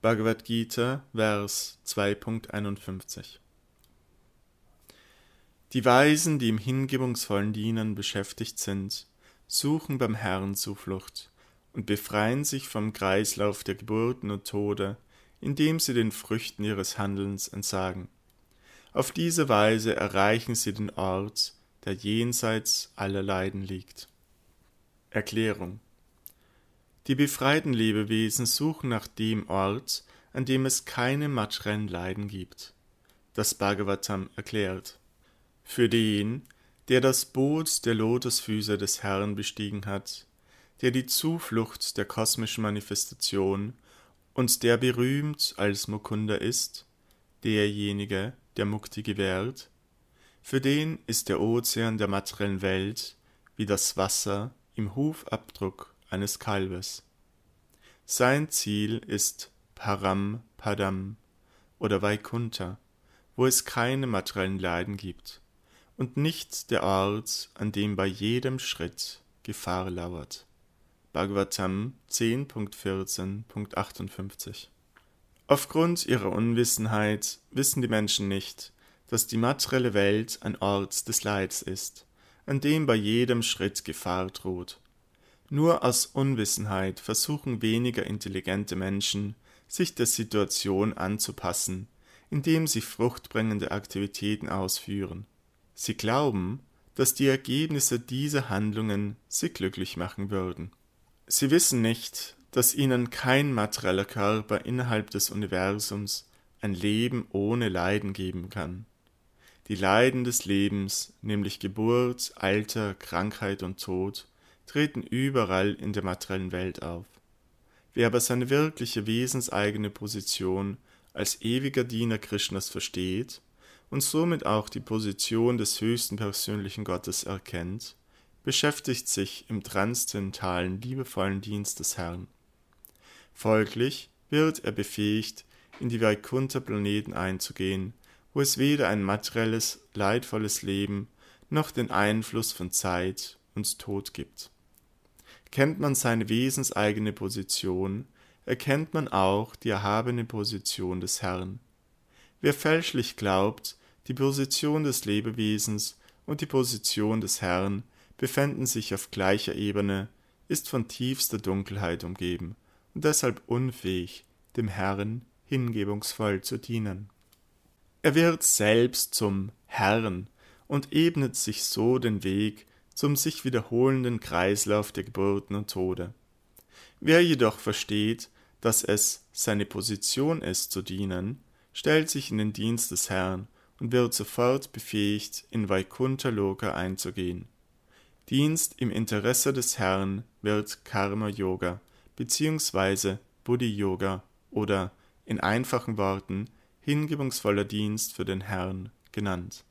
Bhagavad Gita, Vers 2.51 Die Weisen, die im hingebungsvollen Dienen beschäftigt sind, suchen beim Herrn Zuflucht und befreien sich vom Kreislauf der Geburten und Tode, indem sie den Früchten ihres Handelns entsagen. Auf diese Weise erreichen sie den Ort, der jenseits aller Leiden liegt. Erklärung die befreiten Lebewesen suchen nach dem Ort, an dem es keine materiellen Leiden gibt. Das Bhagavatam erklärt. Für den, der das Boot der Lotusfüße des Herrn bestiegen hat, der die Zuflucht der kosmischen Manifestation und der berühmt als Mukunda ist, derjenige, der Mukti gewährt, für den ist der Ozean der materiellen Welt wie das Wasser im Hufabdruck eines Kalbes. Sein Ziel ist Param Padam oder Vaikuntha, wo es keine materiellen Leiden gibt und nicht der Ort, an dem bei jedem Schritt Gefahr lauert. Bhagavatam 10.14.58 Aufgrund ihrer Unwissenheit wissen die Menschen nicht, dass die materielle Welt ein Ort des Leids ist, an dem bei jedem Schritt Gefahr droht nur aus Unwissenheit versuchen weniger intelligente Menschen, sich der Situation anzupassen, indem sie fruchtbringende Aktivitäten ausführen. Sie glauben, dass die Ergebnisse dieser Handlungen sie glücklich machen würden. Sie wissen nicht, dass ihnen kein materieller Körper innerhalb des Universums ein Leben ohne Leiden geben kann. Die Leiden des Lebens, nämlich Geburt, Alter, Krankheit und Tod, treten überall in der materiellen Welt auf. Wer aber seine wirkliche wesenseigene Position als ewiger Diener Krishnas versteht und somit auch die Position des höchsten persönlichen Gottes erkennt, beschäftigt sich im transzendentalen, liebevollen Dienst des Herrn. Folglich wird er befähigt, in die Vaikuntha-Planeten einzugehen, wo es weder ein materielles, leidvolles Leben noch den Einfluss von Zeit und Tod gibt. Kennt man seine wesenseigene Position, erkennt man auch die erhabene Position des Herrn. Wer fälschlich glaubt, die Position des Lebewesens und die Position des Herrn befänden sich auf gleicher Ebene, ist von tiefster Dunkelheit umgeben und deshalb unfähig, dem Herrn hingebungsvoll zu dienen. Er wird selbst zum Herrn und ebnet sich so den Weg zum sich wiederholenden Kreislauf der Geburten und Tode. Wer jedoch versteht, dass es seine Position ist zu dienen, stellt sich in den Dienst des Herrn und wird sofort befähigt, in Vaikuntha Loka einzugehen. Dienst im Interesse des Herrn wird Karma Yoga bzw. Buddhi Yoga oder in einfachen Worten hingebungsvoller Dienst für den Herrn genannt